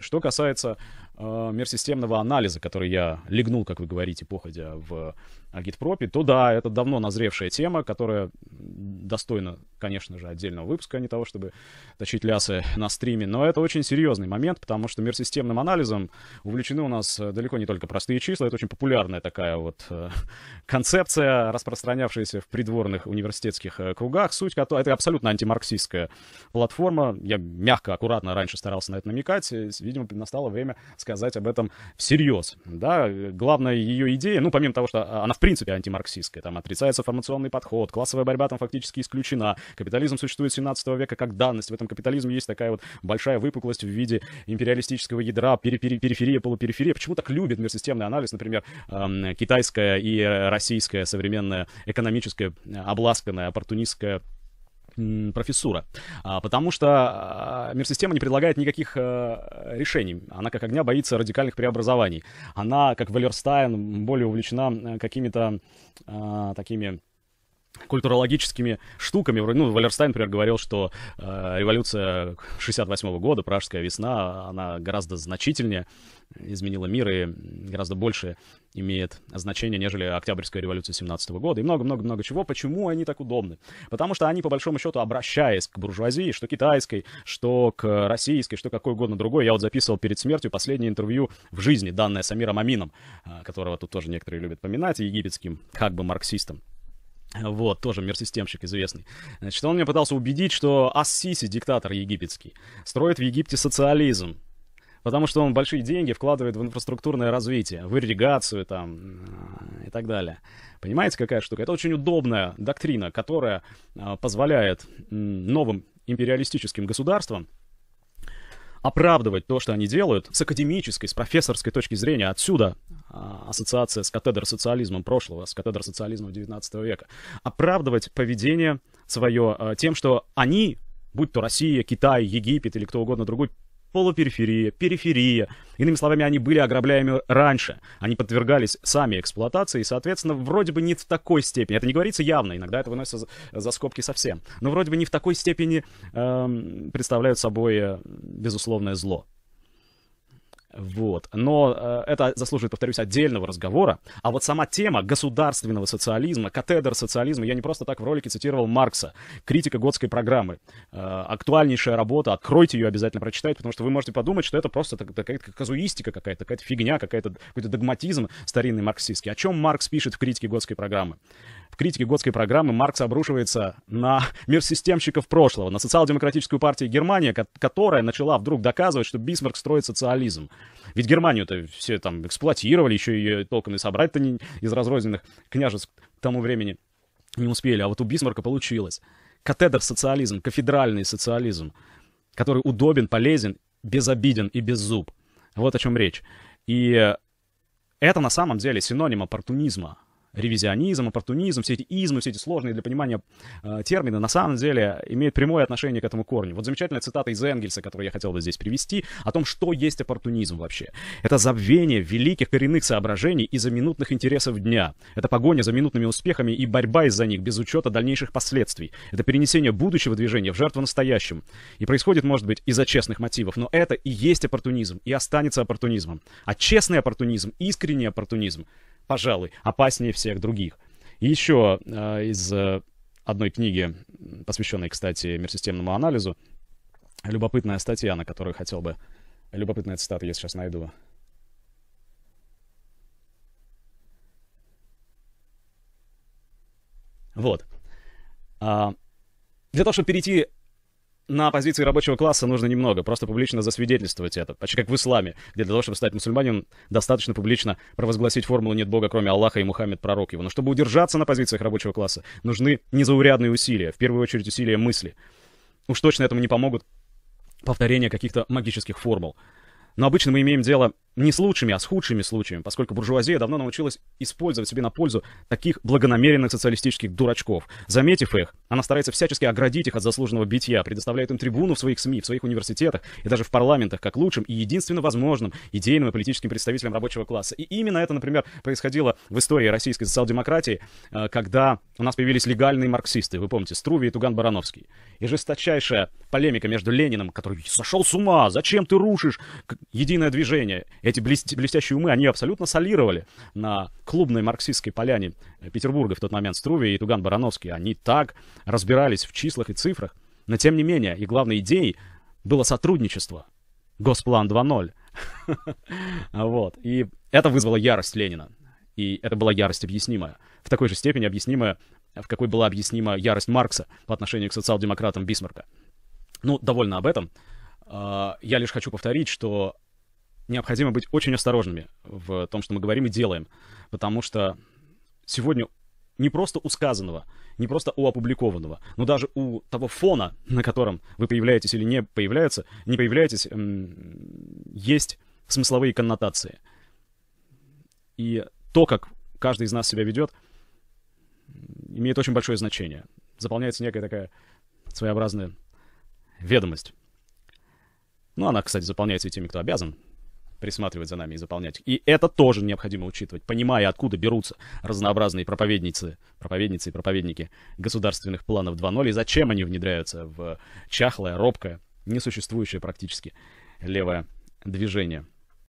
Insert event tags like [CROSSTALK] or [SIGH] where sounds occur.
Что касается э, мерсистемного анализа, который я легнул, как вы говорите, походя в Гитпропе, э, то да, это давно назревшая тема, которая достойна, конечно же, отдельного выпуска, а не того, чтобы точить лясы на стриме. Но это очень серьезный момент, потому что мерсистемным анализом увлечены у нас э, далеко не только простые числа. Это очень популярная такая вот э, концепция, распространявшаяся в придворных университетских кругах. Суть которой... Это абсолютно антимарксистская платформа. Я мягко, аккуратно раньше старался на это намекать. Видимо, настало время сказать сказать об этом всерьез. Да, главная ее идея, ну, помимо того, что а, она в принципе антимарксистская, там отрицается формационный подход, классовая борьба там фактически исключена, капитализм существует с 17 века как данность, в этом капитализме есть такая вот большая выпуклость в виде империалистического ядра, периферия, полупериферия. Почему так любит межсистемный анализ, например, эм, китайская и э, российская современная экономическая э, обласканная, оппортунистская профессура. А, потому что а, мир-система не предлагает никаких а, решений. Она как огня боится радикальных преобразований. Она, как Валерстайн, более увлечена э, какими-то а, такими культурологическими штуками. Ну, Валерстайн, например, говорил, что э, революция 68 года, Пражская весна, она гораздо значительнее изменила мир и гораздо больше имеет значение, нежели Октябрьская революция 17 года и много-много-много чего. Почему они так удобны? Потому что они, по большому счету, обращаясь к буржуазии, что китайской, что к российской, что какой угодно другой. Я вот записывал перед смертью последнее интервью в жизни, данное Самиром Амином, э, которого тут тоже некоторые любят поминать, египетским как бы марксистом. Вот, тоже мерсистемщик известный. Значит, он мне пытался убедить, что Ассиси, диктатор египетский, строит в Египте социализм. Потому что он большие деньги вкладывает в инфраструктурное развитие, в ирригацию там э, и так далее. Понимаете, какая штука? Это очень удобная доктрина, которая э, позволяет новым империалистическим государствам оправдывать то, что они делают, с академической, с профессорской точки зрения. Отсюда а, ассоциация с катедр социализмом прошлого, с катедр социализмом 19 века. Оправдывать поведение свое а, тем, что они будь то Россия, Китай, Египет или кто угодно другой, полупериферия, периферия. Иными словами, они были ограбляемы раньше. Они подвергались сами эксплуатации, и, соответственно, вроде бы не в такой степени. Это не говорится явно, иногда это выносится за, за скобки совсем. Но вроде бы не в такой степени э, представляют собой э, безусловное зло. Вот. Но э, это заслуживает, повторюсь, отдельного разговора. А вот сама тема государственного социализма, катедр социализма, я не просто так в ролике цитировал Маркса, критика Готской программы. Э, актуальнейшая работа, откройте ее обязательно, прочитайте, потому что вы можете подумать, что это просто какая-то казуистика какая-то, какая-то фигня, какая-то, какой-то догматизм старинный марксистский. О чем Маркс пишет в критике Готской программы? В критике Готской программы Маркс обрушивается на мир системщиков прошлого, на социал-демократическую партию Германия, которая начала вдруг доказывать, что Бисмарк строит социализм. Ведь Германию-то все там эксплуатировали, еще ее толком и собрать-то не из разрозненных княжеств к тому времени не успели. А вот у Бисмарка получилось. Катедр социализм, кафедральный социализм, который удобен, полезен, безобиден и без зуб. Вот о чем речь. И это на самом деле синоним оппортунизма ревизионизм, оппортунизм, все эти измы, все эти сложные для понимания э, термины, на самом деле имеют прямое отношение к этому корню. Вот замечательная цитата из Энгельса, которую я хотел бы здесь привести, о том, что есть оппортунизм вообще. Это забвение великих коренных соображений из-за минутных интересов дня. Это погоня за минутными успехами и борьба из-за них без учета дальнейших последствий. Это перенесение будущего движения в жертву настоящим. И происходит, может быть, из-за честных мотивов, но это и есть оппортунизм, и останется оппортунизмом. А честный оппортунизм, искренний оппортунизм — пожалуй, опаснее всех других. И еще э, из э, одной книги, посвященной, кстати, мирсистемному анализу, любопытная статья, на которую хотел бы... Любопытная цитата, я сейчас найду. Вот. А, для того, чтобы перейти на позиции рабочего класса нужно немного, просто публично засвидетельствовать это. Почти как в исламе, где для того, чтобы стать мусульманином, достаточно публично провозгласить формулу «нет Бога, кроме Аллаха и Мухаммед, пророк его». Но чтобы удержаться на позициях рабочего класса, нужны незаурядные усилия, в первую очередь усилия мысли. Уж точно этому не помогут повторения каких-то магических формул. Но обычно мы имеем дело не с лучшими, а с худшими случаями, поскольку буржуазия давно научилась использовать себе на пользу таких благонамеренных социалистических дурачков. Заметив их, она старается всячески оградить их от заслуженного битья, предоставляет им трибуну в своих СМИ, в своих университетах и даже в парламентах как лучшим и единственно возможным идейным и политическим представителям рабочего класса. И именно это, например, происходило в истории российской социал-демократии, э, когда у нас появились легальные марксисты, вы помните, Струви и Туган Барановский. И жесточайшая полемика между Лениным, который сошел с ума, зачем ты рушишь единое движение, эти блестящие умы, они абсолютно солировали на клубной марксистской поляне Петербурга в тот момент Струве и Туган Барановский. Они так разбирались в числах и цифрах. Но тем не менее, и главной идеей было сотрудничество. Госплан 2.0. [LAUGHS] Вот. И это вызвало ярость Ленина. И это была ярость объяснимая. В такой же степени объяснимая, в какой была объяснима ярость Маркса по отношению к социал-демократам Бисмарка. Ну, довольно об этом. А, я лишь хочу повторить, что необходимо быть очень осторожными в том, что мы говорим и делаем, потому что сегодня не просто у сказанного, не просто у опубликованного, но даже у того фона, на котором вы появляетесь или не появляется, не появляетесь, есть смысловые коннотации. И то, как каждый из нас себя ведет, имеет очень большое значение. Заполняется некая такая своеобразная ведомость. Ну, она, кстати, заполняется и теми, кто обязан присматривать за нами и заполнять. И это тоже необходимо учитывать, понимая, откуда берутся разнообразные проповедницы, проповедницы и проповедники государственных планов 2.0 и зачем они внедряются в чахлое, робкое, несуществующее практически левое движение.